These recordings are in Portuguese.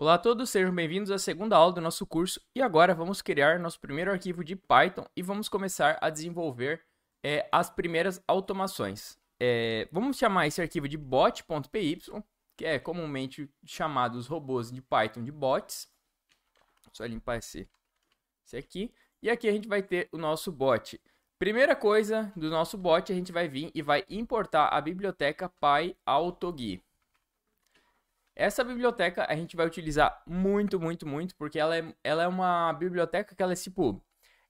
Olá a todos, sejam bem-vindos à segunda aula do nosso curso e agora vamos criar nosso primeiro arquivo de Python e vamos começar a desenvolver é, as primeiras automações. É, vamos chamar esse arquivo de bot.py, que é comumente chamado os robôs de Python de bots. Só limpar esse, esse aqui. E aqui a gente vai ter o nosso bot. Primeira coisa do nosso bot, a gente vai vir e vai importar a biblioteca PyAutoGui. Essa biblioteca a gente vai utilizar muito, muito, muito, porque ela é, ela é uma biblioteca que ela é tipo.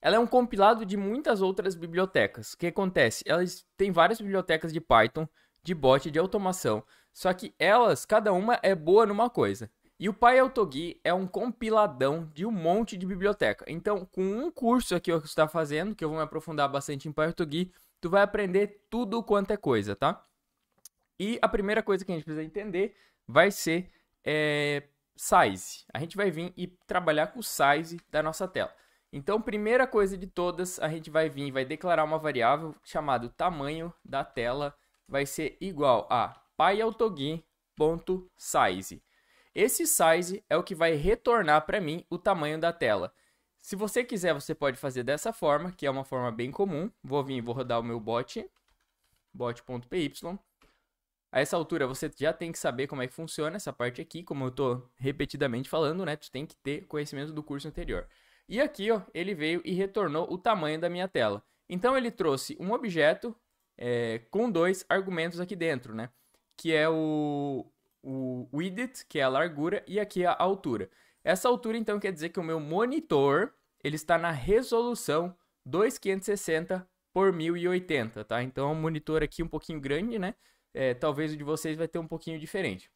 Ela é um compilado de muitas outras bibliotecas. O que acontece? Elas têm várias bibliotecas de Python, de bot, de automação. Só que elas, cada uma é boa numa coisa. E o PyAutoGui é um compiladão de um monte de biblioteca. Então, com um curso aqui que você está fazendo, que eu vou me aprofundar bastante em PyAutoGui, tu vai aprender tudo quanto é coisa, tá? E a primeira coisa que a gente precisa entender vai ser é, size. A gente vai vir e trabalhar com o size da nossa tela. Então, primeira coisa de todas, a gente vai vir e vai declarar uma variável chamada tamanho da tela vai ser igual a pyautogin.size. Esse size é o que vai retornar para mim o tamanho da tela. Se você quiser, você pode fazer dessa forma, que é uma forma bem comum. Vou vir e vou rodar o meu bot, bot.py. A essa altura você já tem que saber como é que funciona essa parte aqui, como eu estou repetidamente falando, né? Tu tem que ter conhecimento do curso anterior. E aqui, ó, ele veio e retornou o tamanho da minha tela. Então ele trouxe um objeto é, com dois argumentos aqui dentro, né? Que é o, o width, que é a largura, e aqui a altura. Essa altura, então, quer dizer que o meu monitor ele está na resolução 2560 por 1080, tá? Então é um monitor aqui um pouquinho grande, né? é, talvez o de vocês vai ter um pouquinho diferente.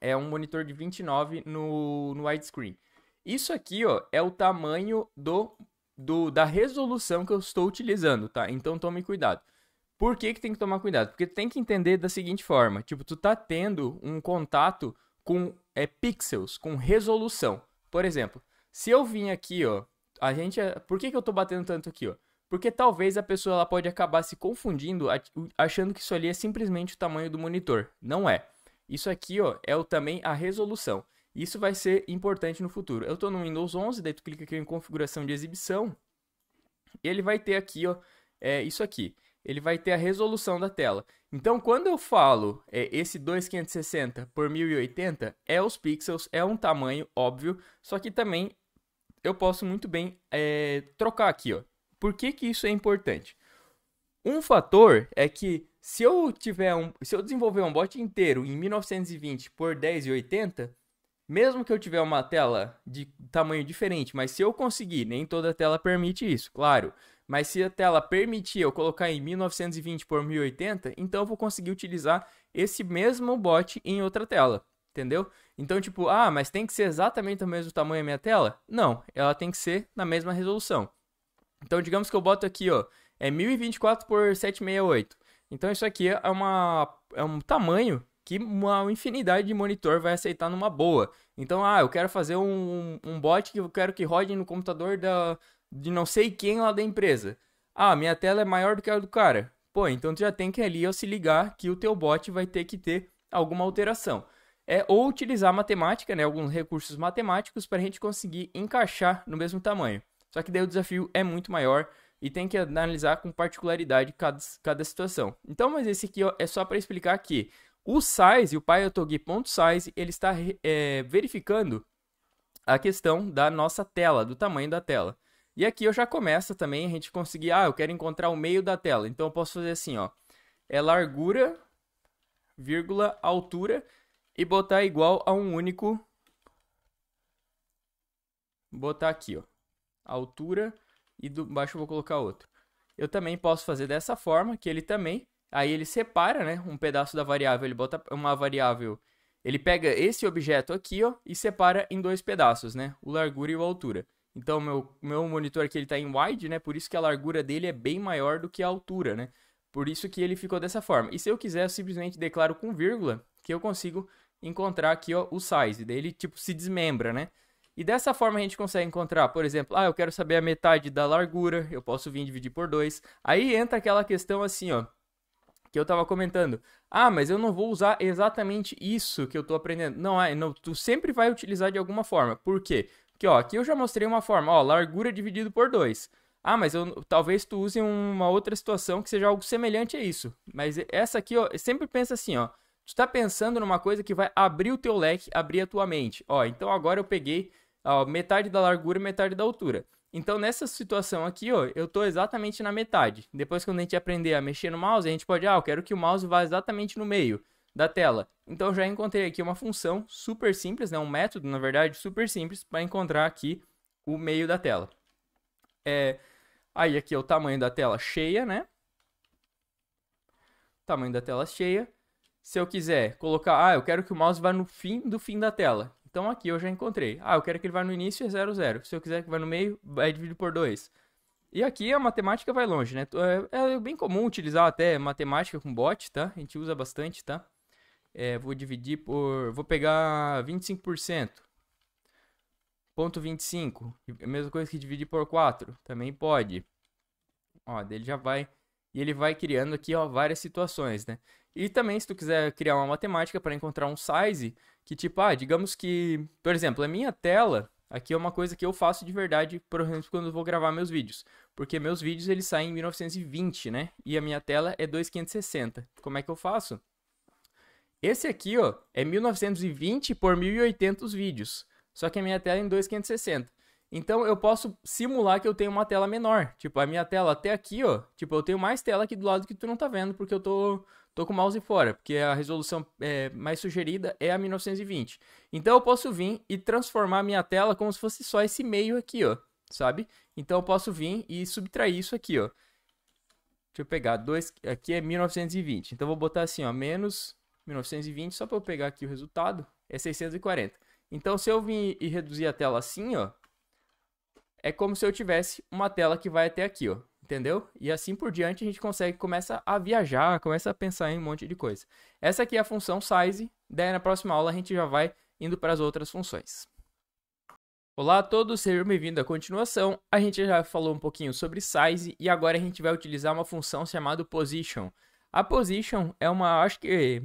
É um monitor de 29 no, no widescreen. Isso aqui, ó, é o tamanho do, do da resolução que eu estou utilizando, tá? Então tome cuidado. Por que, que tem que tomar cuidado? Porque tem que entender da seguinte forma, tipo, tu tá tendo um contato com é, pixels, com resolução. Por exemplo, se eu vim aqui, ó, a gente, é, por que que eu tô batendo tanto aqui, ó? porque talvez a pessoa ela pode acabar se confundindo, achando que isso ali é simplesmente o tamanho do monitor. Não é. Isso aqui ó, é o, também a resolução. Isso vai ser importante no futuro. Eu estou no Windows 11, daí tu clica aqui em configuração de exibição, e ele vai ter aqui ó, é, isso aqui. Ele vai ter a resolução da tela. Então, quando eu falo é, esse 2560 por 1080, é os pixels, é um tamanho óbvio, só que também eu posso muito bem é, trocar aqui, ó. Por que, que isso é importante? Um fator é que se eu tiver um, se eu desenvolver um bot inteiro em 1920 por 1080, mesmo que eu tiver uma tela de tamanho diferente, mas se eu conseguir, nem toda tela permite isso, claro. Mas se a tela permitir eu colocar em 1920 por 1080, então eu vou conseguir utilizar esse mesmo bot em outra tela, entendeu? Então, tipo, ah, mas tem que ser exatamente o mesmo tamanho da minha tela? Não, ela tem que ser na mesma resolução. Então, digamos que eu boto aqui, ó, é 1024 por 768. Então, isso aqui é, uma, é um tamanho que uma infinidade de monitor vai aceitar numa boa. Então, ah, eu quero fazer um, um bot que eu quero que rode no computador da, de não sei quem lá da empresa. Ah, minha tela é maior do que a do cara. Pô, então tu já tem que ali ao se ligar que o teu bot vai ter que ter alguma alteração. É, ou utilizar matemática, né, alguns recursos matemáticos para a gente conseguir encaixar no mesmo tamanho. Só que daí o desafio é muito maior e tem que analisar com particularidade cada, cada situação. Então, mas esse aqui ó, é só para explicar que o size, o pyautogui.size ele está é, verificando a questão da nossa tela, do tamanho da tela. E aqui eu já começa também a gente conseguir, ah, eu quero encontrar o meio da tela. Então eu posso fazer assim, ó, é largura, vírgula, altura e botar igual a um único, botar aqui, ó, altura e do baixo eu vou colocar outro. Eu também posso fazer dessa forma, que ele também, aí ele separa, né, um pedaço da variável, ele bota uma variável, ele pega esse objeto aqui, ó, e separa em dois pedaços, né, o largura e o altura. Então, meu, meu monitor aqui, ele tá em wide, né, por isso que a largura dele é bem maior do que a altura, né, por isso que ele ficou dessa forma. E se eu quiser, eu simplesmente declaro com vírgula, que eu consigo encontrar aqui, ó, o size, daí ele, tipo, se desmembra, né, e dessa forma a gente consegue encontrar, por exemplo, ah, eu quero saber a metade da largura, eu posso vir dividir por 2. Aí entra aquela questão assim, ó, que eu estava comentando. Ah, mas eu não vou usar exatamente isso que eu estou aprendendo. Não, ah, não, tu sempre vai utilizar de alguma forma. Por quê? Porque ó, aqui eu já mostrei uma forma, ó, largura dividido por 2. Ah, mas eu, talvez tu use uma outra situação que seja algo semelhante a isso. Mas essa aqui, ó, sempre pensa assim, ó. Tu está pensando numa coisa que vai abrir o teu leque, abrir a tua mente. Ó, então agora eu peguei ó, metade da largura e metade da altura. Então, nessa situação aqui, ó, eu estou exatamente na metade. Depois, quando a gente aprender a mexer no mouse, a gente pode, ah, eu quero que o mouse vá exatamente no meio da tela. Então, eu já encontrei aqui uma função super simples, né, um método, na verdade, super simples, para encontrar aqui o meio da tela. É... Aí, aqui é o tamanho da tela cheia, né? Tamanho da tela cheia. Se eu quiser colocar, ah, eu quero que o mouse vá no fim do fim da tela. Então aqui eu já encontrei. Ah, eu quero que ele vá no início é 0, 0. Se eu quiser que vá no meio, é dividido por 2. E aqui a matemática vai longe, né? É, é bem comum utilizar até matemática com bot, tá? A gente usa bastante, tá? É, vou dividir por... Vou pegar 25%. Ponto 25. A mesma coisa que dividir por 4. Também pode. Ó, ele já vai... E ele vai criando aqui, ó, várias situações, né? E também, se tu quiser criar uma matemática para encontrar um size, que tipo, ah, digamos que, por exemplo, a minha tela aqui é uma coisa que eu faço de verdade, por exemplo, quando eu vou gravar meus vídeos. Porque meus vídeos eles saem em 1920, né? E a minha tela é 2560. Como é que eu faço? Esse aqui, ó, é 1920 por 1800 vídeos. Só que a minha tela é em 2560. Então eu posso simular que eu tenho uma tela menor. Tipo, a minha tela até aqui, ó, tipo, eu tenho mais tela aqui do lado que tu não tá vendo porque eu tô tô com o mouse fora, porque a resolução é, mais sugerida é a 1920. Então eu posso vir e transformar minha tela como se fosse só esse meio aqui, ó, sabe? Então eu posso vir e subtrair isso aqui, ó. Deixa eu pegar, dois, aqui é 1920. Então eu vou botar assim, ó, menos 1920, só para eu pegar aqui o resultado, é 640. Então se eu vir e reduzir a tela assim, ó, é como se eu tivesse uma tela que vai até aqui, ó entendeu? E assim por diante a gente consegue começa a viajar, começa a pensar em um monte de coisa. Essa aqui é a função size, daí na próxima aula a gente já vai indo para as outras funções. Olá a todos, sejam bem-vindos à continuação. A gente já falou um pouquinho sobre size e agora a gente vai utilizar uma função chamada position. A position é uma, acho que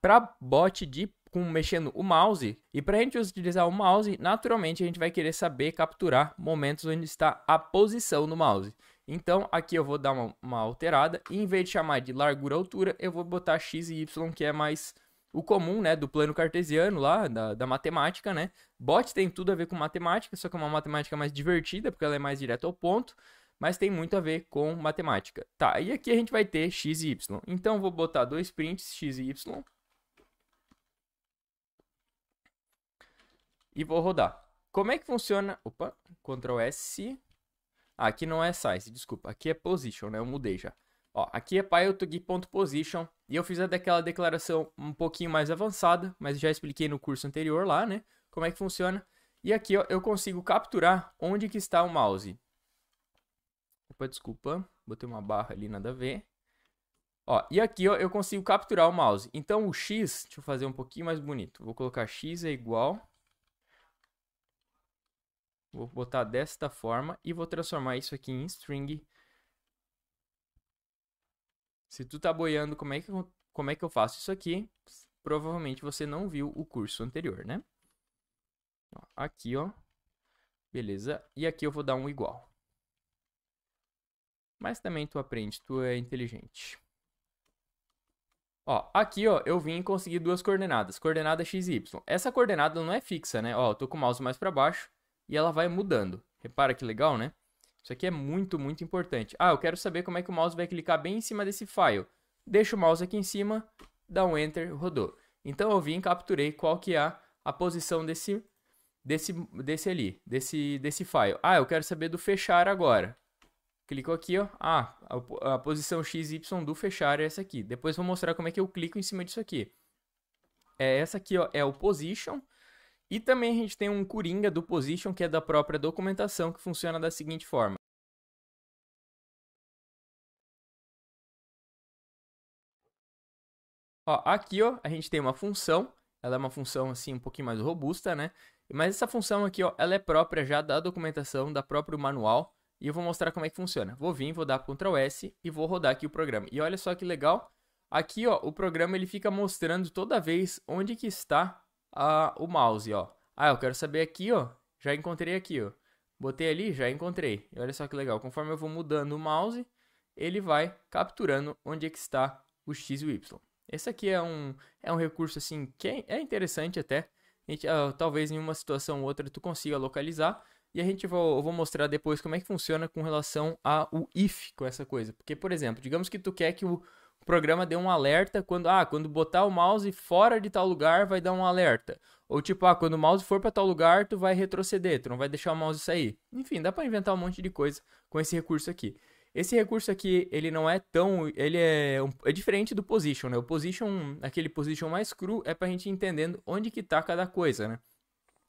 para bot de com mexendo o mouse. E para a gente utilizar o mouse, naturalmente a gente vai querer saber capturar momentos onde está a posição do mouse. Então, aqui eu vou dar uma, uma alterada. E em vez de chamar de largura-altura, eu vou botar x e y, que é mais o comum, né, do plano cartesiano lá, da, da, matemática, né? Bot tem tudo a ver com matemática, só que é uma matemática mais divertida, porque ela é mais direta ao ponto, mas tem muito a ver com matemática. Tá, e aqui a gente vai ter x e y. Então, vou botar dois prints, x e y. E vou rodar. Como é que funciona... Opa, Ctrl S. Ah, aqui não é size, desculpa. Aqui é position, né? Eu mudei já. Ó, aqui é PyToGui.position e eu fiz daquela declaração um pouquinho mais avançada, mas já expliquei no curso anterior lá, né? Como é que funciona. E aqui ó, eu consigo capturar onde que está o mouse. Opa, desculpa, botei uma barra ali, nada a ver. Ó, e aqui ó, eu consigo capturar o mouse. Então o X, deixa eu fazer um pouquinho mais bonito. Vou colocar X é igual Vou botar desta forma e vou transformar isso aqui em string. Se tu tá boiando como é que, como é que eu faço isso aqui, provavelmente você não viu o curso anterior, né? Aqui, ó. Beleza. E aqui eu vou dar um igual. Mas também tu aprende, tu é inteligente. Ó, aqui, ó, eu vim conseguir duas coordenadas, coordenada x e y. Essa coordenada não é fixa, né? Ó, eu tô com o mouse mais para baixo, e ela vai mudando. Repara que legal, né? Isso aqui é muito, muito importante. Ah, eu quero saber como é que o mouse vai clicar bem em cima desse file. Deixa o mouse aqui em cima, dá um Enter, rodou. Então eu vim e capturei qual que é a posição desse, desse, desse ali, desse, desse file. Ah, eu quero saber do fechar agora. Clicou aqui, ó. Ah, a, a posição XY do fechar é essa aqui. Depois vou mostrar como é que eu clico em cima disso aqui. É essa aqui, ó, é o position. E também a gente tem um Coringa do Position, que é da própria documentação, que funciona da seguinte forma. Ó, aqui ó, a gente tem uma função, ela é uma função assim um pouquinho mais robusta, né? Mas essa função aqui, ó, ela é própria já da documentação, da próprio manual, e eu vou mostrar como é que funciona. Vou vir, vou dar Ctrl S e vou rodar aqui o programa. E olha só que legal, aqui ó, o programa ele fica mostrando toda vez onde que está a, o mouse, ó. Ah, eu quero saber aqui, ó. Já encontrei aqui, ó. Botei ali, já encontrei. E olha só que legal. Conforme eu vou mudando o mouse, ele vai capturando onde é que está o X e o Y. Esse aqui é um, é um recurso assim que é, é interessante até. Gente, uh, talvez em uma situação ou outra tu consiga localizar. E a gente vou, eu vou mostrar depois como é que funciona com relação ao if com essa coisa. Porque, por exemplo, digamos que tu quer que o, o programa deu um alerta quando, ah, quando botar o mouse fora de tal lugar vai dar um alerta. Ou tipo, ah, quando o mouse for para tal lugar, tu vai retroceder, tu não vai deixar o mouse sair. Enfim, dá para inventar um monte de coisa com esse recurso aqui. Esse recurso aqui, ele não é tão, ele é, é diferente do position, né? O position, aquele position mais cru é pra gente entendendo onde que tá cada coisa, né?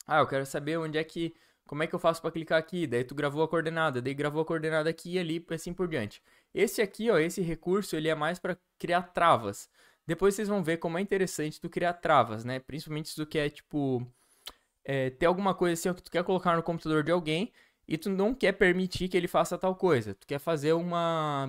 Ah, eu quero saber onde é que como é que eu faço para clicar aqui? Daí tu gravou a coordenada, daí gravou a coordenada aqui e ali, assim por diante. Esse aqui, ó, esse recurso, ele é mais para criar travas. Depois vocês vão ver como é interessante tu criar travas, né? Principalmente se tu quer, tipo, é, ter alguma coisa assim ó, que tu quer colocar no computador de alguém e tu não quer permitir que ele faça tal coisa. Tu quer fazer uma.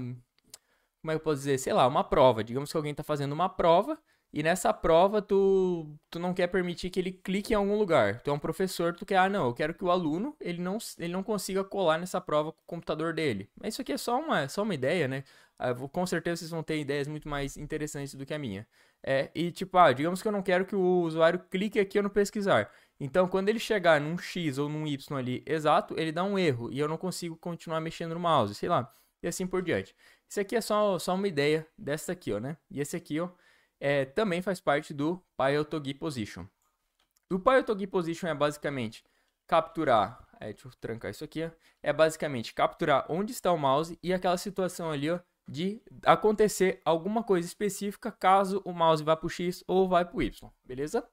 Como é que eu posso dizer? Sei lá, uma prova. Digamos que alguém está fazendo uma prova e nessa prova, tu, tu não quer permitir que ele clique em algum lugar. Tu é um professor, tu quer, ah, não, eu quero que o aluno, ele não, ele não consiga colar nessa prova com o computador dele. Mas isso aqui é só uma, só uma ideia, né? Ah, vou, com certeza vocês vão ter ideias muito mais interessantes do que a minha. É, e tipo, ah, digamos que eu não quero que o usuário clique aqui ou no pesquisar. Então, quando ele chegar num X ou num Y ali exato, ele dá um erro e eu não consigo continuar mexendo no mouse, sei lá, e assim por diante. Isso aqui é só, só uma ideia dessa aqui, ó, né? E esse aqui, ó, é, também faz parte do Pyotogi Position. O Pyotogi Position é basicamente capturar, é, deixa eu trancar isso aqui, ó, é basicamente capturar onde está o mouse e aquela situação ali ó, de acontecer alguma coisa específica caso o mouse vá para o X ou vá para o Y, beleza?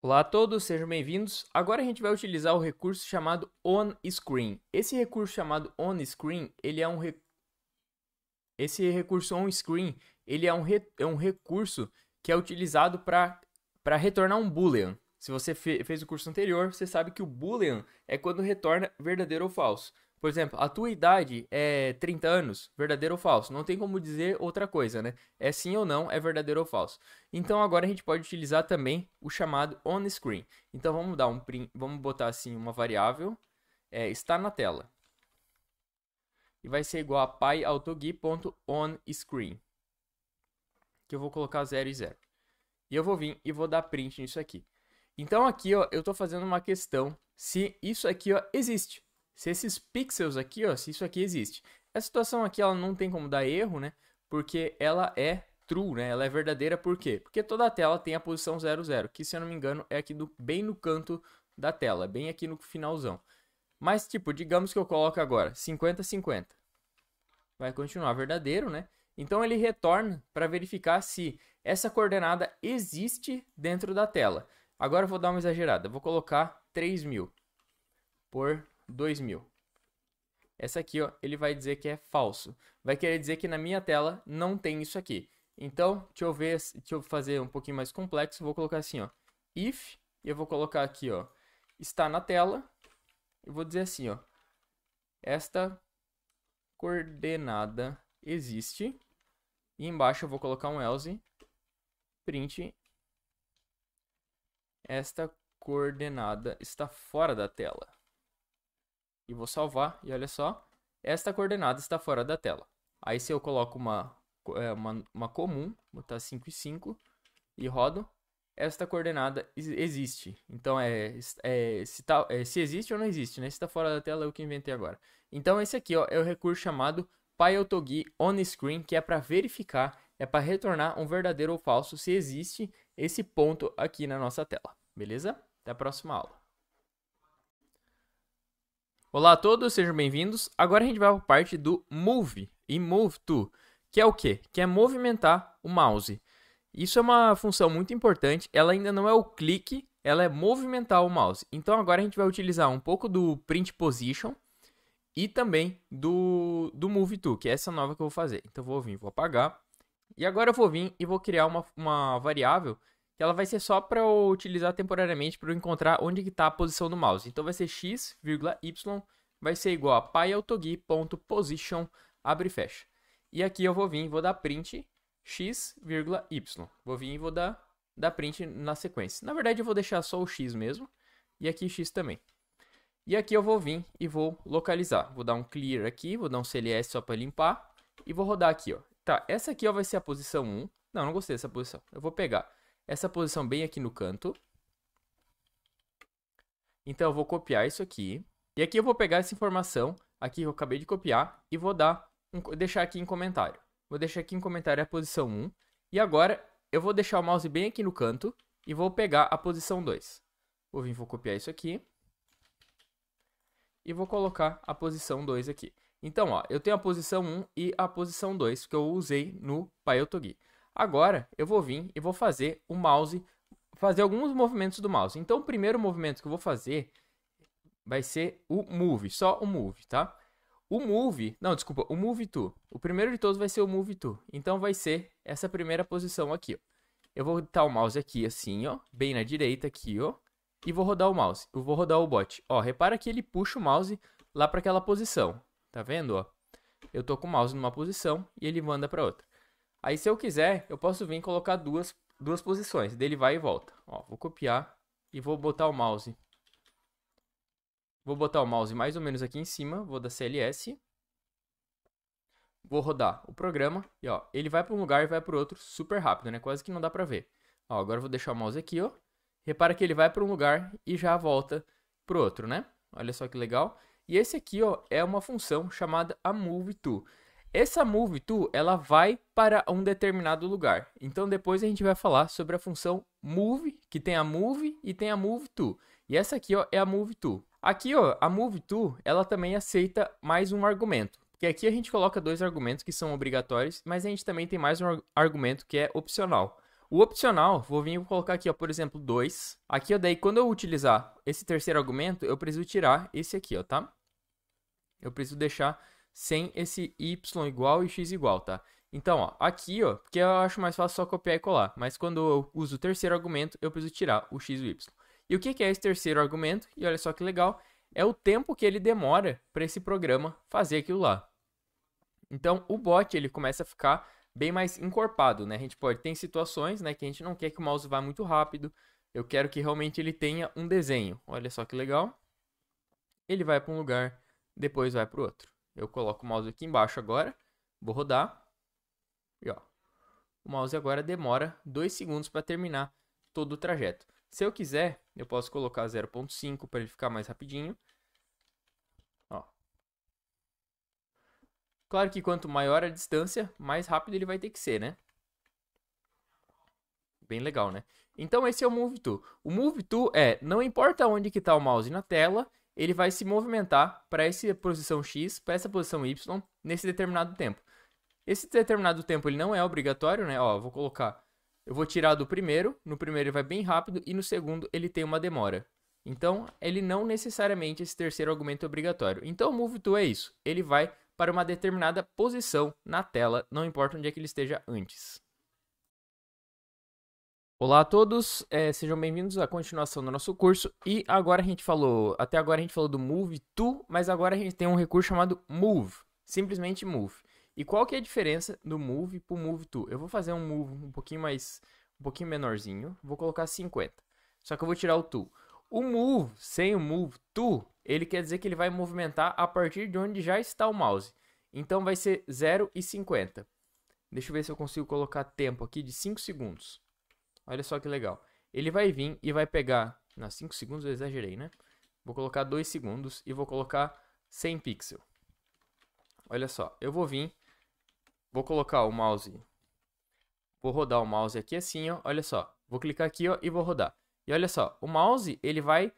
Olá a todos, sejam bem-vindos. Agora a gente vai utilizar o recurso chamado On Screen. Esse recurso chamado On Screen, ele é um esse recurso On Screen, ele é um, re, é um recurso que é utilizado para retornar um boolean. Se você fe, fez o curso anterior, você sabe que o boolean é quando retorna verdadeiro ou falso. Por exemplo, a tua idade é 30 anos, verdadeiro ou falso? Não tem como dizer outra coisa, né? É sim ou não, é verdadeiro ou falso. Então agora a gente pode utilizar também o chamado on screen. Então vamos dar um print, vamos botar assim uma variável é, está na tela. E vai ser igual a screen que eu vou colocar 0 e 0. E eu vou vir e vou dar print nisso aqui. Então aqui, ó, eu estou fazendo uma questão se isso aqui, ó, existe. Se esses pixels aqui, ó, se isso aqui existe. Essa situação aqui, ela não tem como dar erro, né? Porque ela é true, né? Ela é verdadeira por quê? Porque toda a tela tem a posição 0, que se eu não me engano é aqui do, bem no canto da tela, bem aqui no finalzão. Mas tipo, digamos que eu coloco agora 50 50. Vai continuar verdadeiro, né? Então ele retorna para verificar se essa coordenada existe dentro da tela. Agora eu vou dar uma exagerada, vou colocar 3.000 por 2.000. Essa aqui ó, ele vai dizer que é falso. Vai querer dizer que na minha tela não tem isso aqui. Então, deixa eu ver, deixa eu fazer um pouquinho mais complexo, vou colocar assim, ó, if, e eu vou colocar aqui, ó, está na tela, eu vou dizer assim, ó, esta coordenada existe e embaixo eu vou colocar um else print esta coordenada está fora da tela. E vou salvar e olha só, esta coordenada está fora da tela. Aí se eu coloco uma, é, uma, uma comum, botar 5 e 5 e rodo, esta coordenada existe. Então é, é, se, tá, é, se existe ou não existe, né? Se está fora da tela é o que inventei agora. Então esse aqui ó, é o recurso chamado PyOtogi on-screen, que é para verificar, é para retornar um verdadeiro ou falso se existe esse ponto aqui na nossa tela. Beleza? Até a próxima aula. Olá a todos, sejam bem-vindos. Agora a gente vai para a parte do Move e Move To, que é o quê? Que é movimentar o mouse. Isso é uma função muito importante, ela ainda não é o clique, ela é movimentar o mouse. Então agora a gente vai utilizar um pouco do Print Position, e também do, do Movie tool que é essa nova que eu vou fazer. Então vou vir, vou apagar. E agora eu vou vir e vou criar uma, uma variável que ela vai ser só para eu utilizar temporariamente para eu encontrar onde está a posição do mouse. Então vai ser x, y, vai ser igual a pyaltogui.position, abre e fecha. E aqui eu vou vir e vou dar print x, y. Vou vir e vou dar, dar print na sequência. Na verdade eu vou deixar só o x mesmo e aqui x também. E aqui eu vou vir e vou localizar. Vou dar um clear aqui, vou dar um CLS só para limpar e vou rodar aqui, ó. Tá, essa aqui ó, vai ser a posição 1. Não, não gostei dessa posição. Eu vou pegar essa posição bem aqui no canto. Então eu vou copiar isso aqui. E aqui eu vou pegar essa informação aqui que eu acabei de copiar e vou dar um, deixar aqui em comentário. Vou deixar aqui em comentário a posição 1. E agora eu vou deixar o mouse bem aqui no canto e vou pegar a posição 2. Vou vir, vou copiar isso aqui e vou colocar a posição 2 aqui. Então, ó, eu tenho a posição 1 e a posição 2 que eu usei no Payotogi. Agora, eu vou vir e vou fazer o mouse, fazer alguns movimentos do mouse. Então, o primeiro movimento que eu vou fazer vai ser o move, só o move, tá? O move, não, desculpa, o move to. O primeiro de todos vai ser o move to. Então, vai ser essa primeira posição aqui, ó. Eu vou botar o mouse aqui assim, ó, bem na direita aqui, ó e vou rodar o mouse, eu vou rodar o bot. Ó, repara que ele puxa o mouse lá para aquela posição, tá vendo, ó? Eu tô com o mouse numa posição e ele manda para outra. Aí se eu quiser, eu posso vir colocar duas, duas posições, dele vai e volta. Ó, vou copiar e vou botar o mouse. Vou botar o mouse mais ou menos aqui em cima, vou dar CLS. Vou rodar o programa e ó, ele vai para um lugar e vai para outro super rápido, né? Quase que não dá para ver. Ó, agora eu vou deixar o mouse aqui, ó, Repara que ele vai para um lugar e já volta para outro, né? Olha só que legal. E esse aqui ó, é uma função chamada a move to. Essa move to ela vai para um determinado lugar. Então depois a gente vai falar sobre a função move, que tem a move e tem a move to. E essa aqui ó, é a move to. Aqui ó, a move to ela também aceita mais um argumento. Porque aqui a gente coloca dois argumentos que são obrigatórios, mas a gente também tem mais um argumento que é opcional. O opcional, vou vir colocar aqui, ó, por exemplo, 2. Aqui, ó, daí quando eu utilizar esse terceiro argumento, eu preciso tirar esse aqui, ó, tá? Eu preciso deixar sem esse y igual e x igual, tá? Então, ó, aqui, ó, porque eu acho mais fácil só copiar e colar, mas quando eu uso o terceiro argumento, eu preciso tirar o x e o y. E o que é esse terceiro argumento? E olha só que legal, é o tempo que ele demora para esse programa fazer aquilo lá. Então, o bot, ele começa a ficar bem mais encorpado, né? A gente pode ter situações, né, que a gente não quer que o mouse vá muito rápido. Eu quero que realmente ele tenha um desenho. Olha só que legal. Ele vai para um lugar, depois vai para o outro. Eu coloco o mouse aqui embaixo agora, vou rodar. E ó, o mouse agora demora 2 segundos para terminar todo o trajeto. Se eu quiser, eu posso colocar 0.5 para ele ficar mais rapidinho. Claro que quanto maior a distância, mais rápido ele vai ter que ser, né? Bem legal, né? Então esse é o Move To. O Move To é, não importa onde que está o mouse na tela, ele vai se movimentar para essa posição X, para essa posição Y, nesse determinado tempo. Esse determinado tempo ele não é obrigatório, né? Ó, vou colocar, eu vou tirar do primeiro, no primeiro ele vai bem rápido e no segundo ele tem uma demora. Então, ele não necessariamente esse terceiro argumento é obrigatório. Então, o move to é isso. Ele vai para uma determinada posição na tela, não importa onde é que ele esteja antes. Olá a todos, é, sejam bem-vindos à continuação do nosso curso. E agora a gente falou, até agora a gente falou do Move To, mas agora a gente tem um recurso chamado Move, simplesmente Move. E qual que é a diferença do Move para o Move To? Eu vou fazer um Move um pouquinho mais, um pouquinho menorzinho, vou colocar 50. Só que eu vou tirar o To. O move, sem o move to, ele quer dizer que ele vai movimentar a partir de onde já está o mouse. Então vai ser 0 e 50. Deixa eu ver se eu consigo colocar tempo aqui de 5 segundos. Olha só que legal. Ele vai vir e vai pegar... nas 5 segundos eu exagerei, né? Vou colocar 2 segundos e vou colocar 100 pixels. Olha só, eu vou vir, vou colocar o mouse... Vou rodar o mouse aqui assim, ó. Olha só, vou clicar aqui ó, e vou rodar. E olha só, o mouse ele vai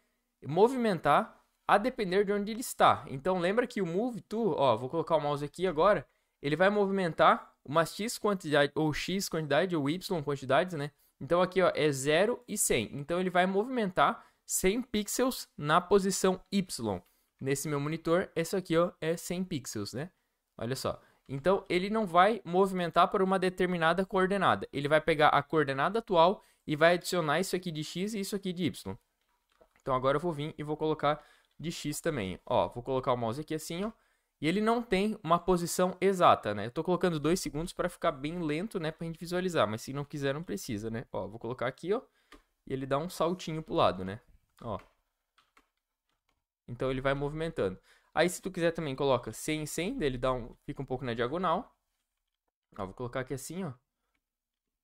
movimentar a depender de onde ele está. Então lembra que o move to, ó, vou colocar o mouse aqui agora, ele vai movimentar uma x quantidade ou x quantidade ou y quantidades, né? Então aqui ó, é 0 e 100. Então ele vai movimentar 100 pixels na posição y. Nesse meu monitor, esse aqui ó, é 100 pixels, né? Olha só. Então ele não vai movimentar para uma determinada coordenada. Ele vai pegar a coordenada atual e vai adicionar isso aqui de x e isso aqui de y. Então agora eu vou vir e vou colocar de x também. Ó, vou colocar o mouse aqui assim, ó. E ele não tem uma posição exata, né? Eu tô colocando dois segundos para ficar bem lento, né? Pra gente visualizar, mas se não quiser, não precisa, né? Ó, vou colocar aqui, ó. E ele dá um saltinho pro lado, né? Ó. Então ele vai movimentando. Aí se tu quiser também coloca 100 e 100, ele dá um, fica um pouco na diagonal. Ó, vou colocar aqui assim, ó.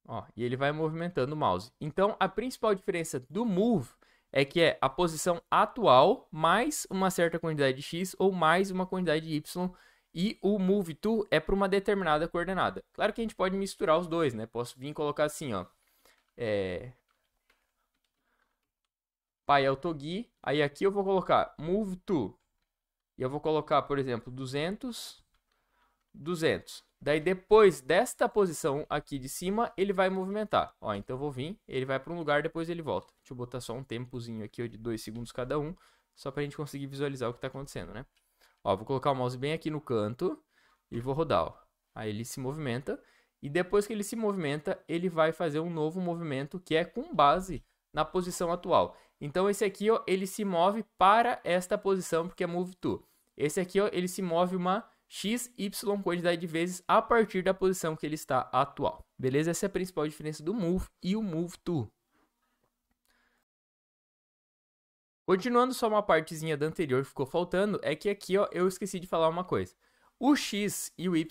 Ó, e ele vai movimentando o mouse. Então, a principal diferença do Move é que é a posição atual mais uma certa quantidade de x ou mais uma quantidade de y e o move to é para uma determinada coordenada. Claro que a gente pode misturar os dois, né? Posso vir colocar assim, ó. É... Pai é o Togi. Aí aqui eu vou colocar move to. E eu vou colocar, por exemplo, 200, 200. Daí depois desta posição aqui de cima, ele vai movimentar. Ó, então eu vou vir, ele vai para um lugar, depois ele volta. Deixa eu botar só um tempozinho aqui ó, de 2 segundos cada um, só para a gente conseguir visualizar o que está acontecendo, né? Ó, vou colocar o mouse bem aqui no canto e vou rodar, ó. Aí ele se movimenta e depois que ele se movimenta, ele vai fazer um novo movimento que é com base na posição atual. Então esse aqui, ó, ele se move para esta posição porque é move to. Esse aqui, ó, ele se move uma x, y quantidade de vezes a partir da posição que ele está atual. Beleza? Essa é a principal diferença do move e o move to. Continuando só uma partezinha da anterior que ficou faltando, é que aqui ó, eu esqueci de falar uma coisa. O x e o y,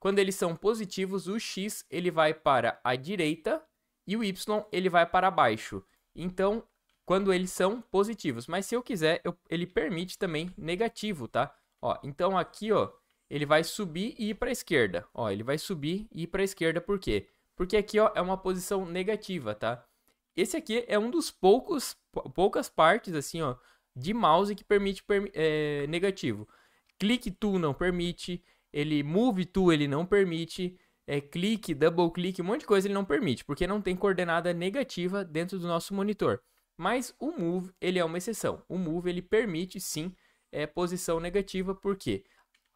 quando eles são positivos, o x ele vai para a direita e o y ele vai para baixo. Então, quando eles são positivos, mas se eu quiser, eu, ele permite também negativo, tá? Ó, então aqui, ó, ele vai subir e ir para a esquerda. Ó, ele vai subir e ir para a esquerda por quê? Porque aqui ó, é uma posição negativa, tá? Esse aqui é um dos poucos poucas partes assim, ó, de mouse que permite per, é, negativo. Click to não permite, ele move to ele não permite, é, clique, double click, um monte de coisa ele não permite, porque não tem coordenada negativa dentro do nosso monitor. Mas o move ele é uma exceção. O move ele permite sim é, posição negativa, por quê?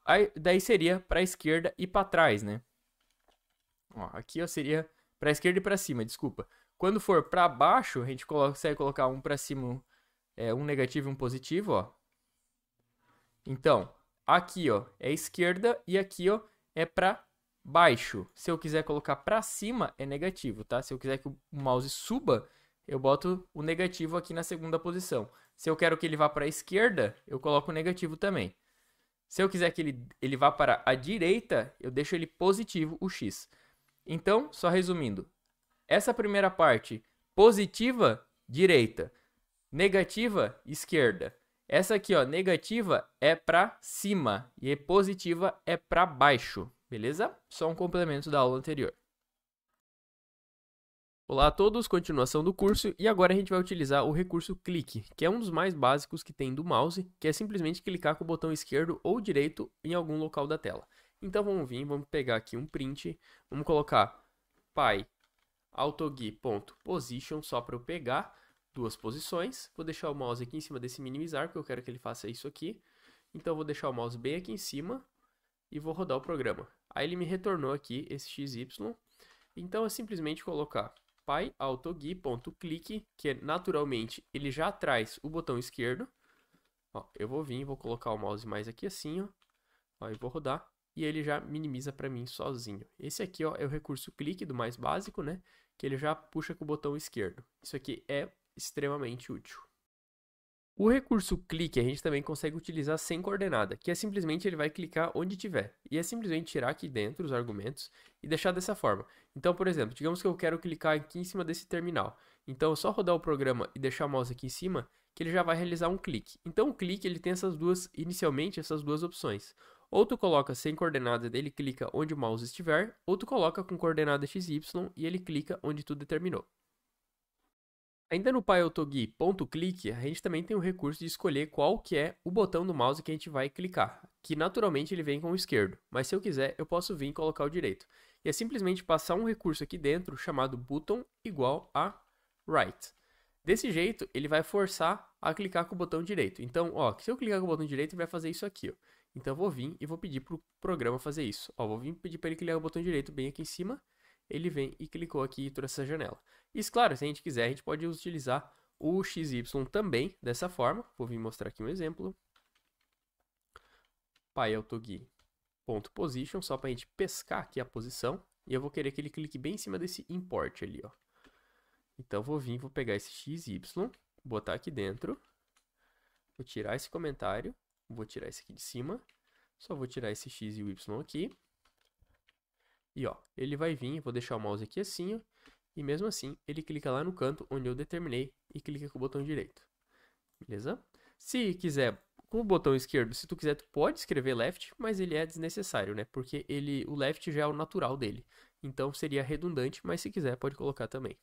Aí, daí seria para a esquerda e para trás, né? Ó, aqui ó, seria para a esquerda e para cima, desculpa. Quando for para baixo, a gente consegue colocar um para cima, é, um negativo e um positivo, ó. Então, aqui ó, é esquerda e aqui ó, é para baixo. Se eu quiser colocar para cima, é negativo, tá? Se eu quiser que o mouse suba, eu boto o negativo aqui na segunda posição. Se eu quero que ele vá para a esquerda, eu coloco o negativo também. Se eu quiser que ele, ele vá para a direita, eu deixo ele positivo, o x. Então, só resumindo, essa primeira parte positiva, direita. Negativa, esquerda. Essa aqui, ó, negativa é para cima e positiva é para baixo, beleza? Só um complemento da aula anterior. Olá a todos, continuação do curso e agora a gente vai utilizar o recurso clique, que é um dos mais básicos que tem do mouse, que é simplesmente clicar com o botão esquerdo ou direito em algum local da tela. Então vamos vir, vamos pegar aqui um print, vamos colocar pai só para eu pegar duas posições. Vou deixar o mouse aqui em cima desse minimizar, porque eu quero que ele faça isso aqui. Então vou deixar o mouse bem aqui em cima e vou rodar o programa. Aí ele me retornou aqui esse XY. Então é simplesmente colocar PyAutoGui.click, que é, naturalmente ele já traz o botão esquerdo. Ó, eu vou vir, vou colocar o mouse mais aqui assim, ó, ó e vou rodar. E ele já minimiza para mim sozinho. Esse aqui ó, é o recurso clique do mais básico, né? Que ele já puxa com o botão esquerdo. Isso aqui é extremamente útil. O recurso clique a gente também consegue utilizar sem coordenada, que é simplesmente ele vai clicar onde tiver. E é simplesmente tirar aqui dentro os argumentos e deixar dessa forma. Então, por exemplo, digamos que eu quero clicar aqui em cima desse terminal. Então, é só rodar o programa e deixar o mouse aqui em cima, que ele já vai realizar um clique. Então, o clique ele tem essas duas, inicialmente, essas duas opções. Ou tu coloca sem coordenada dele clica onde o mouse estiver, ou tu coloca com coordenada XY e ele clica onde tu determinou. Ainda no PyOtoGui ponto clique, a gente também tem o recurso de escolher qual que é o botão do mouse que a gente vai clicar, que naturalmente ele vem com o esquerdo, mas se eu quiser eu posso vir e colocar o direito. E é simplesmente passar um recurso aqui dentro chamado button igual a right. Desse jeito, ele vai forçar a clicar com o botão direito. Então, ó, se eu clicar com o botão direito, ele vai fazer isso aqui, ó. Então, eu vou vir e vou pedir para o programa fazer isso. Ó, vou vir pedir para ele clicar o botão direito bem aqui em cima ele vem e clicou aqui e trouxe essa janela. Isso, claro, se a gente quiser, a gente pode utilizar o XY também dessa forma. Vou vir mostrar aqui um exemplo. PyAutoGui.position, só para a gente pescar aqui a posição. E eu vou querer que ele clique bem em cima desse import ali, ó. Então, vou vir, vou pegar esse XY, botar aqui dentro. Vou tirar esse comentário. Vou tirar esse aqui de cima. Só vou tirar esse X e o Y aqui. E ó, ele vai vir, vou deixar o mouse aqui assim, ó, e mesmo assim ele clica lá no canto onde eu determinei e clica com o botão direito. Beleza? Se quiser com o botão esquerdo, se tu quiser, tu pode escrever left, mas ele é desnecessário, né? Porque ele, o left já é o natural dele. Então seria redundante, mas se quiser pode colocar também.